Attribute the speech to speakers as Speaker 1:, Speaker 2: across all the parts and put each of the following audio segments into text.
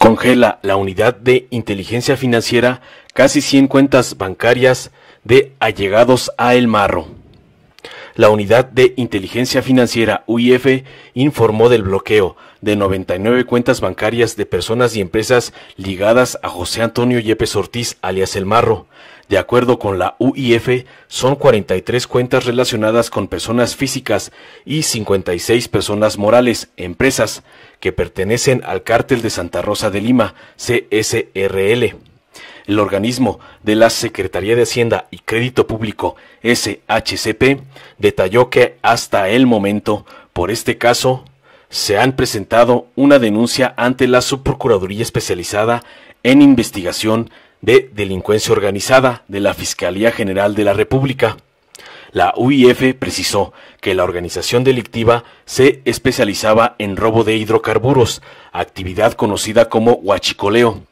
Speaker 1: Congela la unidad de inteligencia financiera casi 100 cuentas bancarias de allegados a El Marro. La unidad de inteligencia financiera UIF informó del bloqueo de 99 cuentas bancarias de personas y empresas ligadas a José Antonio Yepes Ortiz, alias El Marro. De acuerdo con la UIF, son 43 cuentas relacionadas con personas físicas y 56 personas morales, empresas, que pertenecen al cártel de Santa Rosa de Lima, CSRL el organismo de la Secretaría de Hacienda y Crédito Público, SHCP, detalló que hasta el momento, por este caso, se han presentado una denuncia ante la Subprocuraduría Especializada en Investigación de Delincuencia Organizada de la Fiscalía General de la República. La UIF precisó que la organización delictiva se especializaba en robo de hidrocarburos, actividad conocida como huachicoleo,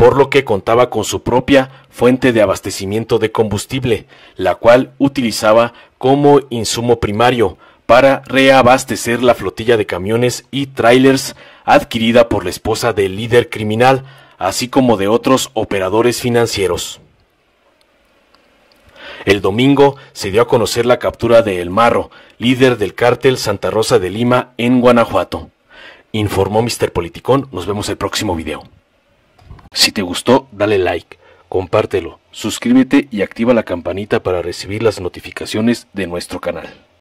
Speaker 1: por lo que contaba con su propia fuente de abastecimiento de combustible, la cual utilizaba como insumo primario para reabastecer la flotilla de camiones y trailers adquirida por la esposa del líder criminal, así como de otros operadores financieros. El domingo se dio a conocer la captura de El Marro, líder del cártel Santa Rosa de Lima en Guanajuato. Informó Mr. Politicón, nos vemos el próximo video. Si te gustó, dale like, compártelo, suscríbete y activa la campanita para recibir las notificaciones de nuestro canal.